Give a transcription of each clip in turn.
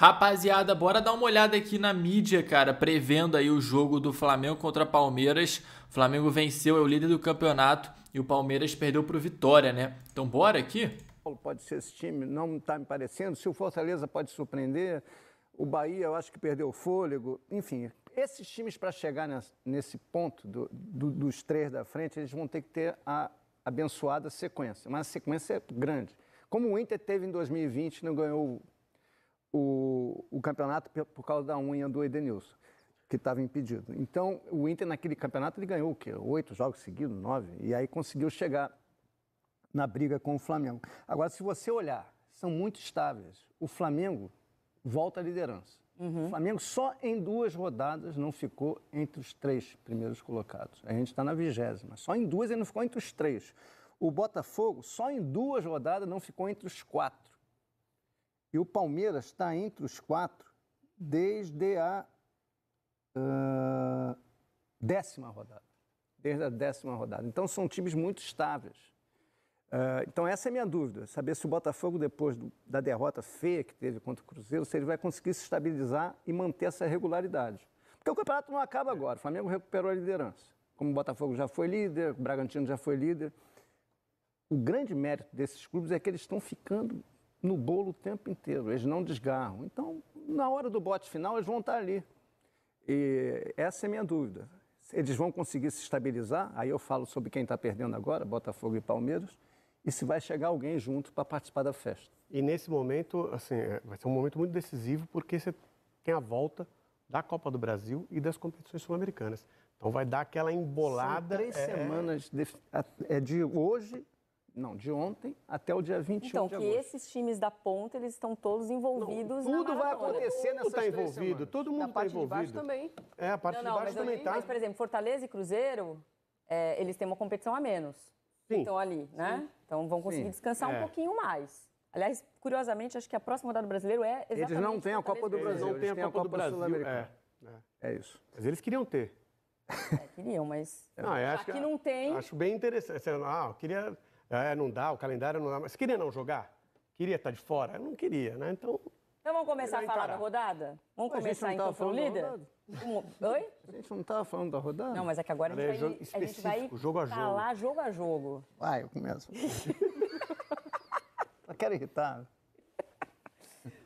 Rapaziada, bora dar uma olhada aqui na mídia, cara, prevendo aí o jogo do Flamengo contra Palmeiras. O Flamengo venceu, é o líder do campeonato e o Palmeiras perdeu para o Vitória, né? Então bora aqui. Pode ser esse time, não está me parecendo. Se o Fortaleza pode surpreender, o Bahia eu acho que perdeu o fôlego. Enfim, esses times para chegar nesse ponto do, do, dos três da frente, eles vão ter que ter a abençoada sequência. Mas a sequência é grande. Como o Inter teve em 2020, não ganhou o, o campeonato por causa da unha do Edenilson, que estava impedido. Então, o Inter, naquele campeonato, ele ganhou o quê? Oito jogos seguidos, nove, e aí conseguiu chegar na briga com o Flamengo. Agora, se você olhar, são muito estáveis. O Flamengo volta à liderança. Uhum. O Flamengo só em duas rodadas não ficou entre os três primeiros colocados. A gente está na vigésima. Só em duas ele não ficou entre os três. O Botafogo só em duas rodadas não ficou entre os quatro. E o Palmeiras está entre os quatro desde a uh, décima rodada. Desde a décima rodada. Então são times muito estáveis. Uh, então essa é a minha dúvida, saber se o Botafogo, depois do, da derrota feia que teve contra o Cruzeiro, se ele vai conseguir se estabilizar e manter essa regularidade. Porque o campeonato não acaba agora, o Flamengo recuperou a liderança. Como o Botafogo já foi líder, o Bragantino já foi líder. O grande mérito desses clubes é que eles estão ficando no bolo o tempo inteiro, eles não desgarram. Então, na hora do bote final, eles vão estar ali. E essa é a minha dúvida. Eles vão conseguir se estabilizar, aí eu falo sobre quem está perdendo agora, Botafogo e Palmeiras, e se vai chegar alguém junto para participar da festa. E nesse momento, assim, é, vai ser um momento muito decisivo, porque você tem a volta da Copa do Brasil e das competições sul-americanas. Então vai dar aquela embolada. São três é, é... semanas de, é, é de hoje não, de ontem até o dia 21 então, de agosto. Então, que esses times da ponta, eles estão todos envolvidos não, Tudo vai acontecer nessas tá envolvido, semanas. Todo mundo está envolvido. A parte de baixo também. É, a parte não, não, de baixo também está. Assim, mas, por exemplo, Fortaleza e Cruzeiro, é, eles têm uma competição a menos. Sim. Então, ali, né? Sim. Então, vão conseguir Sim. descansar é. um pouquinho mais. Aliás, curiosamente, acho que a próxima rodada do Brasileiro é exatamente... Eles não têm a Copa do Brasil. Eles não têm a, a Copa, do Brasil, Brasil. É, é. é isso. Mas eles queriam ter. É, queriam, mas. Não, acho que, é não tem. Acho bem interessante. Ah, eu queria é, não dá, o calendário não dá. Mas queria não jogar? Queria estar de fora? Não queria, né? Então. Então vamos começar a falar encarar. da rodada? Vamos mas começar então pelo líder? Oi? A gente não estava falando da rodada? Não, mas é que agora a gente, é vai, a gente vai jogo a tá jogo. falar jogo a jogo. Vai, eu começo. eu quero irritar.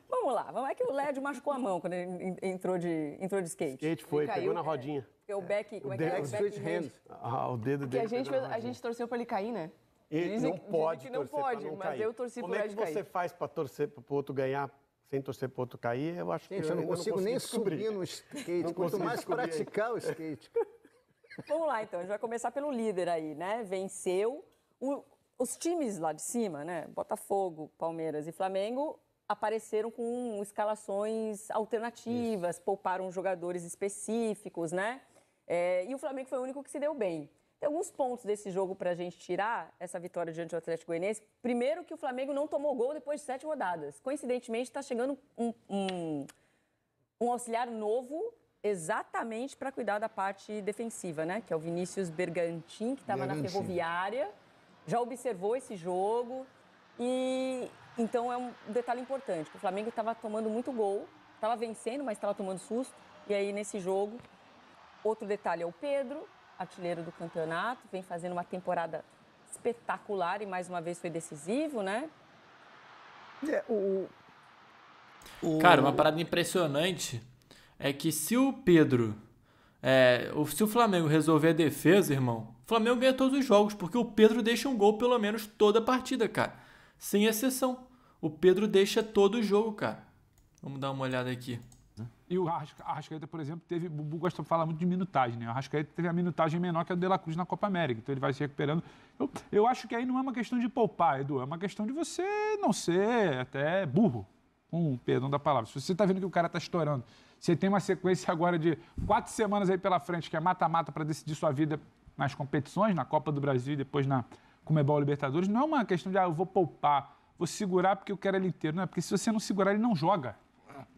Vamos lá, vamos. É que o Led machucou a mão quando ele entrou de, entrou de skate. Skate foi, caiu, pegou na rodinha. Porque o back. É. Como é que é? O, o back hand. hand. Ah, o dedo dele. Que a gente, a gente torceu pra ele cair, né? ele dizem, não pode dizem que não pode, mas cair. eu torci Como é que você faz para torcer para o outro ganhar sem torcer para o outro cair? Eu acho Sim, que eu, eu não consigo, nem descobrir. subir no skate, não quanto mais descobrir. praticar o skate. Vamos lá, então. A gente vai começar pelo líder aí, né? Venceu. O, os times lá de cima, né? Botafogo, Palmeiras e Flamengo apareceram com escalações alternativas, Isso. pouparam jogadores específicos, né? É, e o Flamengo foi o único que se deu bem alguns pontos desse jogo para a gente tirar essa vitória diante do Atlético Goianiense. Primeiro que o Flamengo não tomou gol depois de sete rodadas. Coincidentemente, está chegando um, um, um auxiliar novo exatamente para cuidar da parte defensiva, né? Que é o Vinícius Bergantin, que estava na Ferroviária, já observou esse jogo e então é um detalhe importante. o Flamengo estava tomando muito gol, estava vencendo, mas estava tomando susto. E aí nesse jogo, outro detalhe é o Pedro, artilheiro do campeonato, vem fazendo uma temporada espetacular e mais uma vez foi decisivo, né? É, o, o... Cara, uma parada impressionante é que se o Pedro. É, se o Flamengo resolver a defesa, irmão, o Flamengo ganha todos os jogos, porque o Pedro deixa um gol pelo menos toda a partida, cara. Sem exceção. O Pedro deixa todo o jogo, cara. Vamos dar uma olhada aqui. E o Arrascaeta, por exemplo, teve. O Bubu gosta de falar muito de minutagem, né? O Arrascaeta teve a minutagem menor que a do De La Cruz na Copa América, então ele vai se recuperando. Eu, eu acho que aí não é uma questão de poupar, Edu, é uma questão de você não ser até burro, com um, perdão da palavra. Se você está vendo que o cara está estourando, você tem uma sequência agora de quatro semanas aí pela frente, que é mata-mata para decidir sua vida nas competições, na Copa do Brasil e depois na Comebol Libertadores, não é uma questão de, ah, eu vou poupar, vou segurar porque eu quero ele inteiro. Não, é porque se você não segurar, ele não joga.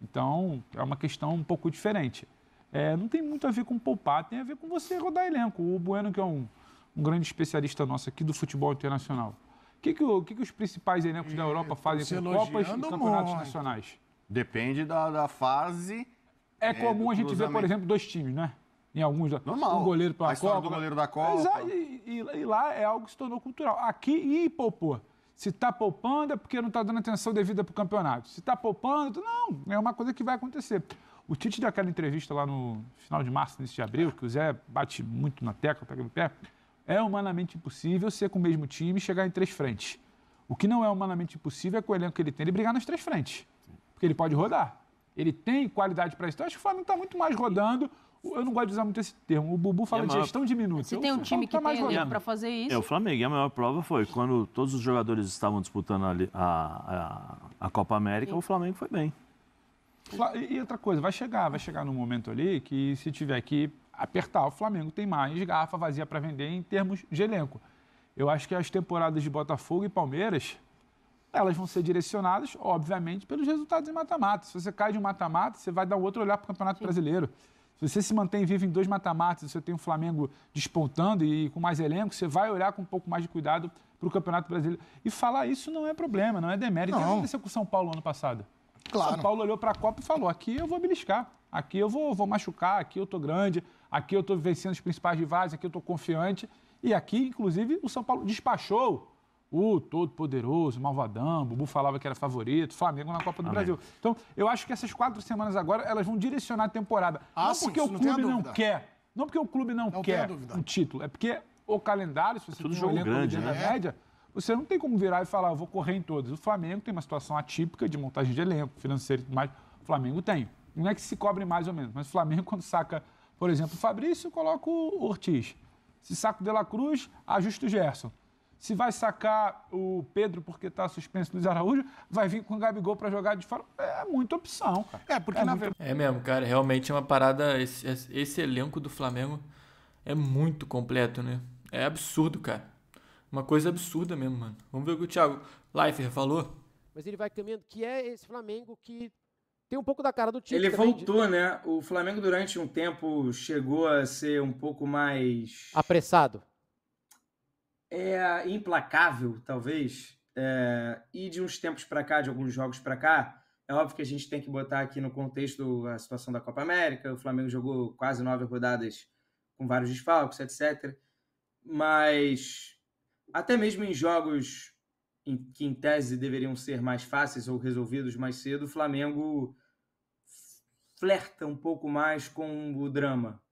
Então, é uma questão um pouco diferente. É, não tem muito a ver com poupar, tem a ver com você rodar elenco. O Bueno, que é um, um grande especialista nosso aqui do futebol internacional. O que, que, o, que, que os principais elencos da Europa é, fazem com Copas e campeonatos muito. nacionais? Depende da, da fase. É, é comum a gente ver, por exemplo, dois times, né? Em alguns. Normal. Um goleiro para a Copa. do goleiro da Copa. Exato. E, e, e, lá é algo que se tornou cultural. Aqui, e poupou. Se está poupando é porque não está dando atenção devida para o campeonato. Se está poupando, não, é uma coisa que vai acontecer. O Tite deu aquela entrevista lá no final de março, início de abril, que o Zé bate muito na tecla, pega no pé. É humanamente impossível ser com o mesmo time e chegar em três frentes. O que não é humanamente impossível é com o elenco que ele tem, ele brigar nas três frentes. Porque ele pode rodar. Ele tem qualidade para isso. Então, acho que o Flamengo está muito mais rodando eu não gosto de usar muito esse termo. O Bubu fala é de maior... gestão de minutos. Você tem um time que tá mais tem para fazer isso. É, o Flamengo. E a maior prova foi quando todos os jogadores estavam disputando a, a, a, a Copa América, Sim. o Flamengo foi bem. E outra coisa, vai chegar, vai chegar num momento ali que se tiver que apertar, o Flamengo tem mais garrafa vazia para vender em termos de elenco. Eu acho que as temporadas de Botafogo e Palmeiras, elas vão ser direcionadas, obviamente, pelos resultados em mata-mata. Se você cai de um mata-mata, você vai dar outro olhar para o Campeonato Sim. Brasileiro. Se você se mantém vivo em dois mata-matas, você tem o Flamengo despontando e com mais elenco, você vai olhar com um pouco mais de cuidado para o Campeonato Brasileiro. E falar isso não é problema, não é demérito. Não. O que aconteceu com o São Paulo ano passado? Claro. São Paulo olhou para a Copa e falou: aqui eu vou beliscar, aqui eu vou, vou machucar, aqui eu tô grande, aqui eu tô vencendo os principais rivais, aqui eu tô confiante. E aqui, inclusive, o São Paulo despachou o Todo-Poderoso, Malvadão, Bubu falava que era favorito, Flamengo na Copa do Amém. Brasil. Então, eu acho que essas quatro semanas agora elas vão direcionar a temporada. Ah, não sim, porque o clube não, não quer, não porque o clube não, não quer um título, é porque o calendário, se você Tudo tem um jogo grande, né? É. média, você não tem como virar e falar, ah, vou correr em todas. O Flamengo tem uma situação atípica de montagem de elenco, financeiro e tudo mais. O Flamengo tem. Não é que se cobre mais ou menos, mas o Flamengo, quando saca, por exemplo, o Fabrício, coloca o Ortiz. Se saca o De La Cruz, ajusta o Gerson. Se vai sacar o Pedro porque está suspenso Luiz Araújo, vai vir com o Gabigol para jogar de fora. É muita opção, cara. É, porque é na verdade. É mesmo, cara. Realmente é uma parada. Esse, esse elenco do Flamengo é muito completo, né? É absurdo, cara. Uma coisa absurda mesmo, mano. Vamos ver o que o Thiago Leifert falou. Mas ele vai caminhando, que é esse Flamengo que tem um pouco da cara do time. Ele voltou, de... né? O Flamengo durante um tempo chegou a ser um pouco mais. Apressado é implacável, talvez, é, e de uns tempos para cá, de alguns jogos para cá, é óbvio que a gente tem que botar aqui no contexto a situação da Copa América. O Flamengo jogou quase nove rodadas com vários desfalques, etc. Mas até mesmo em jogos em, que em tese deveriam ser mais fáceis ou resolvidos mais cedo, o Flamengo flerta um pouco mais com o drama.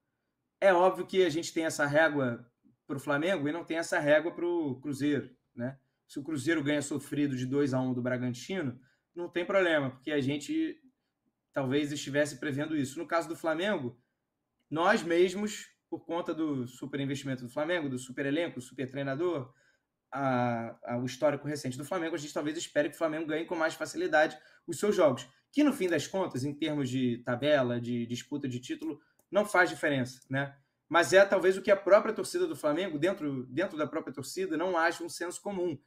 É óbvio que a gente tem essa régua para o Flamengo e não tem essa régua para o Cruzeiro, né? Se o Cruzeiro ganha sofrido de 2 a 1 um do Bragantino, não tem problema, porque a gente talvez estivesse prevendo isso. No caso do Flamengo, nós mesmos, por conta do super investimento do Flamengo, do super elenco, super treinador, a, a, o histórico recente do Flamengo, a gente talvez espere que o Flamengo ganhe com mais facilidade os seus jogos. Que no fim das contas, em termos de tabela, de disputa de título, não faz diferença, né? mas é talvez o que a própria torcida do Flamengo, dentro, dentro da própria torcida, não acha um senso comum.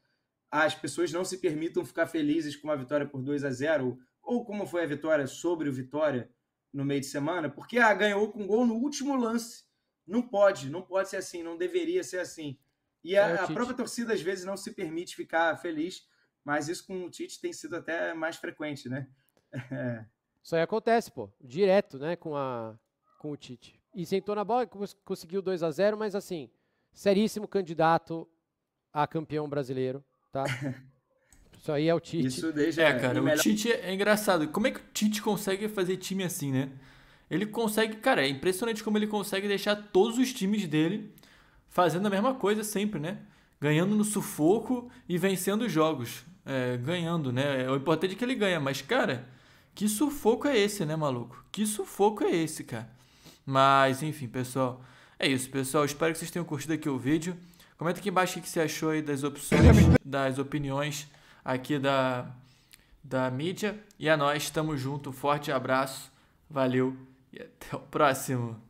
As pessoas não se permitam ficar felizes com uma vitória por 2 a 0 ou como foi a vitória sobre o Vitória no meio de semana, porque ah, ganhou com gol no último lance. Não pode, não pode ser assim, não deveria ser assim. E a, é a própria torcida às vezes não se permite ficar feliz, mas isso com o Tite tem sido até mais frequente, né? É. Isso aí acontece, pô, direto, né, com a com o Tite e sentou na bola e conseguiu 2 a 0 mas assim, seríssimo candidato a campeão brasileiro, tá? Isso aí é o Tite. Isso deixa, é, cara, o melhor... Tite é engraçado. Como é que o Tite consegue fazer time assim, né? Ele consegue, cara, é impressionante como ele consegue deixar todos os times dele fazendo a mesma coisa sempre, né? Ganhando no sufoco e vencendo os jogos. É, ganhando, né? É, o importante é que ele ganha, mas, cara, que sufoco é esse, né, maluco? Que sufoco é esse, cara? Mas, enfim, pessoal, é isso, pessoal. Espero que vocês tenham curtido aqui o vídeo. Comenta aqui embaixo o que você achou aí das opções, das opiniões aqui da, da mídia. E a é nós, estamos junto. Forte abraço, valeu e até o próximo.